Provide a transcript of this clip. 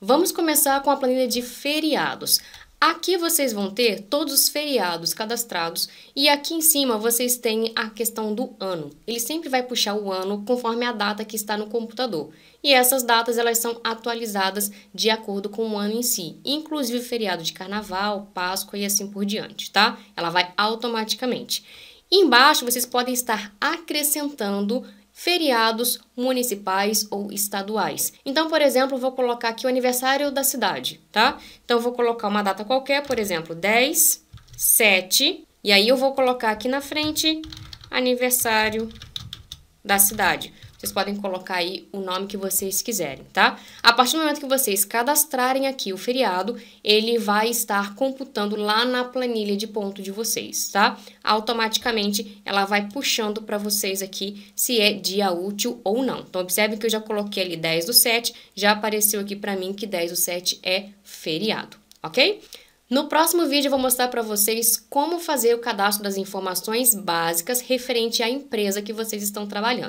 Vamos começar com a planilha de feriados. Aqui vocês vão ter todos os feriados cadastrados e aqui em cima vocês têm a questão do ano. Ele sempre vai puxar o ano conforme a data que está no computador. E essas datas elas são atualizadas de acordo com o ano em si, inclusive feriado de carnaval, Páscoa e assim por diante, tá? Ela vai automaticamente. Embaixo vocês podem estar acrescentando feriados municipais ou estaduais. Então, por exemplo, vou colocar aqui o aniversário da cidade, tá? Então, vou colocar uma data qualquer, por exemplo, 10, 7, e aí eu vou colocar aqui na frente aniversário da cidade. Vocês podem colocar aí o nome que vocês quiserem, tá? A partir do momento que vocês cadastrarem aqui o feriado, ele vai estar computando lá na planilha de ponto de vocês, tá? Automaticamente ela vai puxando para vocês aqui se é dia útil ou não. Então, observe que eu já coloquei ali 10 do 7, já apareceu aqui para mim que 10 do 7 é feriado, ok? No próximo vídeo eu vou mostrar para vocês como fazer o cadastro das informações básicas referente à empresa que vocês estão trabalhando.